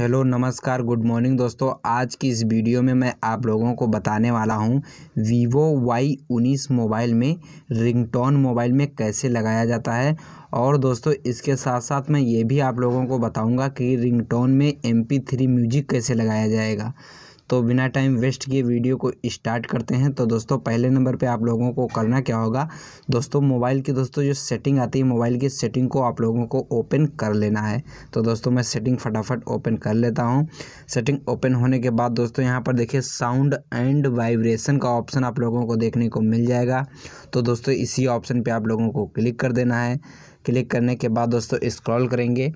hello नमस्कार good morning दोस्तों आज की इस वीडियो में मैं आप लोगों को बताने वाला हूं वीवो वाई उन्नीस मोबाइल में रिंगटोन मोबाइल में कैसे लगाया जाता है और दोस्तों इसके साथ साथ मैं ये भी आप लोगों को बताऊंगा कि रिंगटोन में एम पी थ्री म्यूजिक कैसे लगाया जाएगा तो बिना टाइम वेस्ट किए वीडियो को स्टार्ट करते हैं तो दोस्तों पहले नंबर पे आप लोगों को करना क्या होगा दोस्तों मोबाइल की दोस्तों जो सेटिंग आती है मोबाइल की सेटिंग को आप लोगों को ओपन कर लेना है तो दोस्तों मैं सेटिंग फटाफट ओपन कर लेता हूँ सेटिंग ओपन होने के बाद दोस्तों यहाँ पर देखिए साउंड एंड वाइब्रेशन का ऑप्शन आप लोगों को देखने को मिल जाएगा तो दोस्तों इसी ऑप्शन पर आप लोगों को क्लिक कर देना है क्लिक करने के बाद दोस्तों स्क्रॉल करेंगे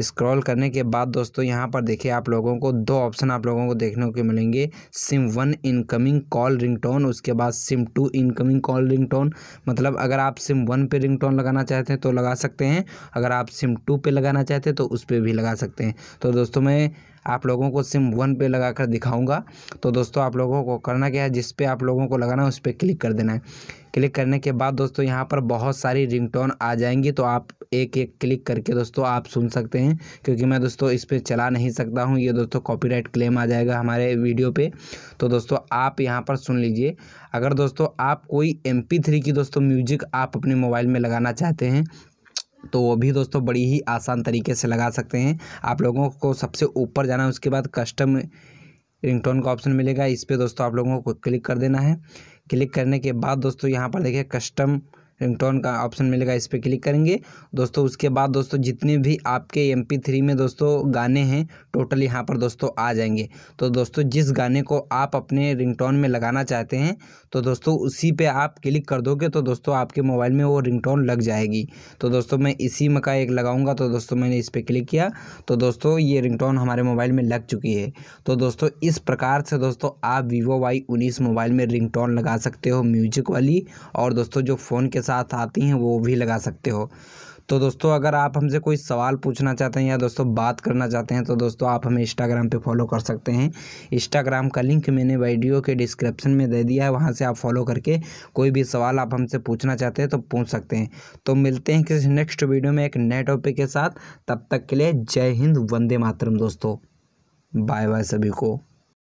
स्क्रॉल करने के बाद दोस्तों यहाँ पर देखिए आप लोगों को दो ऑप्शन आप लोगों को देखने को मिलेंगे SIM one incoming call ringtone उसके बाद SIM two incoming call ringtone मतलब अगर आप सिम वन पे रिंगटोन लगाना चाहते हैं तो लगा सकते हैं अगर आप सिम टू पे लगाना चाहते हैं तो उस पर भी लगा सकते हैं तो दोस्तों मैं आप लोगों को सिम वन पे लगा कर दिखाऊँगा तो दोस्तों आप लोगों को करना क्या है जिस पे आप लोगों को लगाना है उस पर क्लिक कर देना है क्लिक करने के बाद दोस्तों यहाँ पर बहुत सारी रिंगटोन आ जाएंगी तो आप एक एक क्लिक करके दोस्तों आप सुन सकते हैं क्योंकि मैं दोस्तों इस पर चला नहीं सकता हूँ ये दोस्तों कॉपीराइट क्लेम आ जाएगा हमारे वीडियो पे तो दोस्तों आप यहाँ पर सुन लीजिए अगर दोस्तों आप कोई एम की दोस्तों म्यूजिक आप अपने मोबाइल में लगाना चाहते हैं तो वो भी दोस्तों बड़ी ही आसान तरीके से लगा सकते हैं आप लोगों को सबसे ऊपर जाना है उसके बाद कस्टम रिंगटोन का ऑप्शन मिलेगा इस पर दोस्तों आप लोगों को क्लिक कर देना है क्लिक करने के बाद दोस्तों यहाँ पर देखिए कस्टम रिंगटोन का ऑप्शन मिलेगा इस पर क्लिक करेंगे दोस्तों उसके बाद दोस्तों जितने भी आपके एम थ्री में दोस्तों गाने हैं टोटल यहाँ पर दोस्तों आ जाएंगे तो दोस्तों जिस गाने को आप अपने रिंगटोन में लगाना चाहते हैं तो दोस्तों उसी पे आप क्लिक कर दोगे तो दोस्तों आपके मोबाइल में वो रिंगटोन लग जाएगी तो दोस्तों मैं इसी में का एक लगाऊंगा तो दोस्तों मैंने इस पर क्लिक किया तो दोस्तों ये रिंगटोन हमारे मोबाइल में लग चुकी है तो दोस्तों इस प्रकार से दोस्तों आप वीवो वाई उन्नीस मोबाइल में रिंगटोन लगा सकते हो म्यूजिक वाली और दोस्तों जो फ़ोन के साथ साथ आती हैं वो भी लगा सकते हो तो दोस्तों अगर आप हमसे कोई सवाल पूछना चाहते हैं या दोस्तों बात करना चाहते हैं तो दोस्तों आप हमें इंस्टाग्राम पे फॉलो कर सकते हैं इंस्टाग्राम का लिंक मैंने वीडियो के डिस्क्रिप्शन में दे दिया है वहाँ से आप फॉलो करके कोई भी सवाल आप हमसे पूछना चाहते हैं तो पूछ सकते हैं तो मिलते हैं किसी नेक्स्ट वीडियो में एक नए टॉपिक के साथ तब तक के लिए जय हिंद वंदे मातरम दोस्तों बाय बाय सभी को